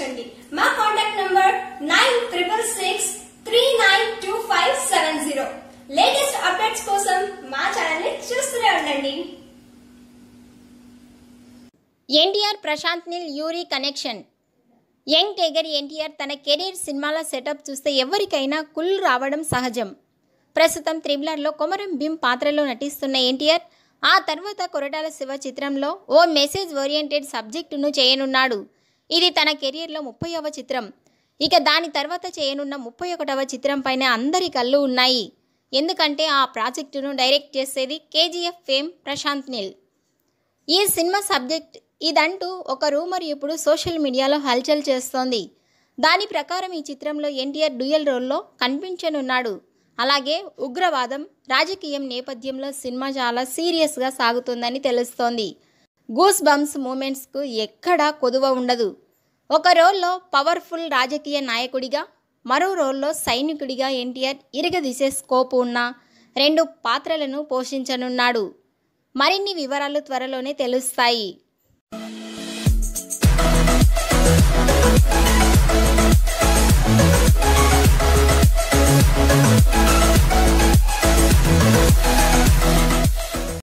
సంప్రదించండి మా contact number nine triple six three nine two five seven zero latest updates కోసం మా channel ని చూస్తూనే ఉండండి ఎన్టీఆర్ ప్రశాంత్ నిల్ యూరి కనెక్షన్ యంగ్ టైగర్ ఎన్టీఆర్ తన కెరీర్ సినిమాల సెటప్ చూస్తే ఎవరికైనా కుల్ రావడం సహజం ప్రస్తుతం త్రిబులర్లో కొమరం భీమ్ పాత్రలో నటిస్తున్న ఎన్టీఆర్ ఆ తర్వాత కొరటాల శివ చిత్రంలో ఓ మెసేజ్ ఓరియంటెడ్ సబ్జెక్టును చేయనున్నాడు ఇది తన కెరీర్లో ముప్పైవ చిత్రం ఇక దాని తర్వాత చేయనున్న ముప్పై ఒకటవ చిత్రం పైన అందరి కళ్ళు ఉన్నాయి ఎందుకంటే ఆ ప్రాజెక్టును డైరెక్ట్ చేసేది కేజీఎఫ్ ఫేమ్ ప్రశాంత్ నీల్ ఈ సినిమా సబ్జెక్ట్ ఇదంటూ ఒక రూమర్ ఇప్పుడు సోషల్ మీడియాలో హల్చల్ చేస్తోంది దాని ప్రకారం ఈ చిత్రంలో ఎన్టీఆర్ డ్యూయల్ రోల్లో కనిపించనున్నాడు అలాగే ఉగ్రవాదం రాజకీయం నేపథ్యంలో సినిమా చాలా సీరియస్గా సాగుతుందని తెలుస్తోంది గూస్ బంప్స్ మూమెంట్స్కు ఎక్కడా కొదువ ఉండదు ఒక రోల్లో పవర్ఫుల్ రాజకీయ నాయకుడిగా మరో రోల్లో సైనికుడిగా ఎన్టీఆర్ ఇరగదీసే స్కోప్ ఉన్న రెండు పాత్రలను పోషించనున్నాడు మరిన్ని వివరాలు త్వరలోనే తెలుస్తాయి